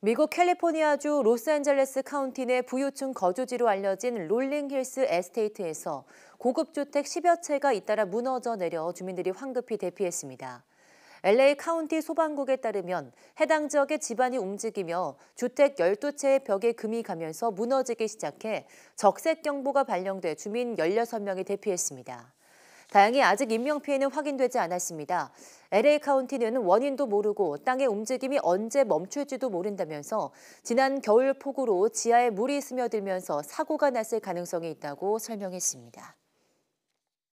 미국 캘리포니아주 로스앤젤레스 카운티 내 부유층 거주지로 알려진 롤링힐스 에스테이트에서 고급 주택 10여 채가 잇따라 무너져 내려 주민들이 황급히 대피했습니다. LA 카운티 소방국에 따르면 해당 지역의 집안이 움직이며 주택 12채의 벽에 금이 가면서 무너지기 시작해 적색 경보가 발령돼 주민 16명이 대피했습니다. 다행히 아직 인명 피해는 확인되지 않았습니다. LA 카운티는 원인도 모르고 땅의 움직임이 언제 멈출지도 모른다면서 지난 겨울 폭우로 지하에 물이 스며들면서 사고가 났을 가능성이 있다고 설명했습니다.